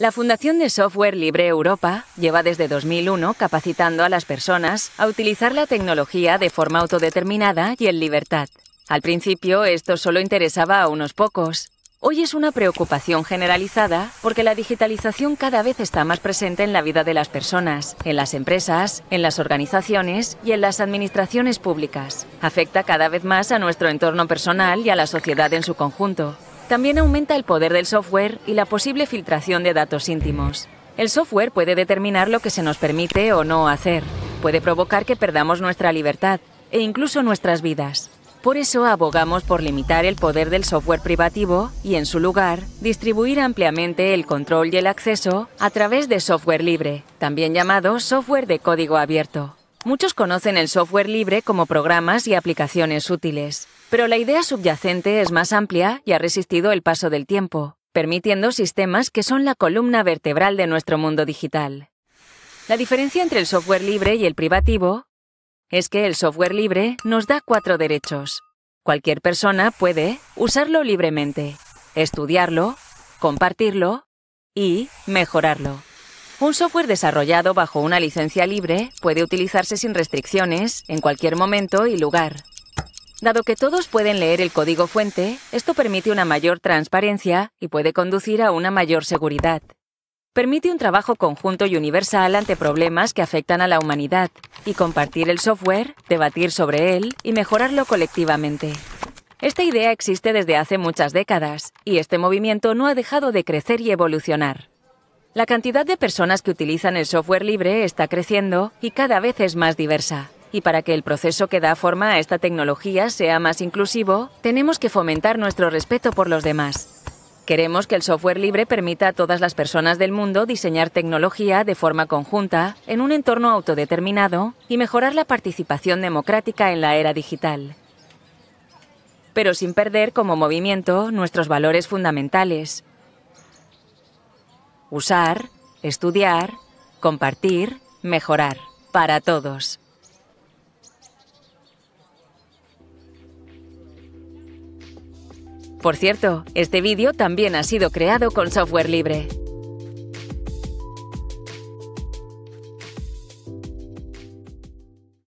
La Fundación de Software Libre Europa lleva desde 2001 capacitando a las personas a utilizar la tecnología de forma autodeterminada y en libertad. Al principio esto solo interesaba a unos pocos. Hoy es una preocupación generalizada porque la digitalización cada vez está más presente en la vida de las personas, en las empresas, en las organizaciones y en las administraciones públicas. Afecta cada vez más a nuestro entorno personal y a la sociedad en su conjunto. También aumenta el poder del software y la posible filtración de datos íntimos. El software puede determinar lo que se nos permite o no hacer, puede provocar que perdamos nuestra libertad e incluso nuestras vidas. Por eso abogamos por limitar el poder del software privativo y, en su lugar, distribuir ampliamente el control y el acceso a través de software libre, también llamado software de código abierto. Muchos conocen el software libre como programas y aplicaciones útiles. Pero la idea subyacente es más amplia y ha resistido el paso del tiempo, permitiendo sistemas que son la columna vertebral de nuestro mundo digital. La diferencia entre el software libre y el privativo es que el software libre nos da cuatro derechos. Cualquier persona puede usarlo libremente, estudiarlo, compartirlo y mejorarlo. Un software desarrollado bajo una licencia libre puede utilizarse sin restricciones en cualquier momento y lugar, Dado que todos pueden leer el código fuente, esto permite una mayor transparencia y puede conducir a una mayor seguridad. Permite un trabajo conjunto y universal ante problemas que afectan a la humanidad, y compartir el software, debatir sobre él y mejorarlo colectivamente. Esta idea existe desde hace muchas décadas, y este movimiento no ha dejado de crecer y evolucionar. La cantidad de personas que utilizan el software libre está creciendo y cada vez es más diversa. Y para que el proceso que da forma a esta tecnología sea más inclusivo, tenemos que fomentar nuestro respeto por los demás. Queremos que el software libre permita a todas las personas del mundo diseñar tecnología de forma conjunta, en un entorno autodeterminado, y mejorar la participación democrática en la era digital. Pero sin perder como movimiento nuestros valores fundamentales. Usar, estudiar, compartir, mejorar. Para todos. Por cierto, este vídeo también ha sido creado con software libre.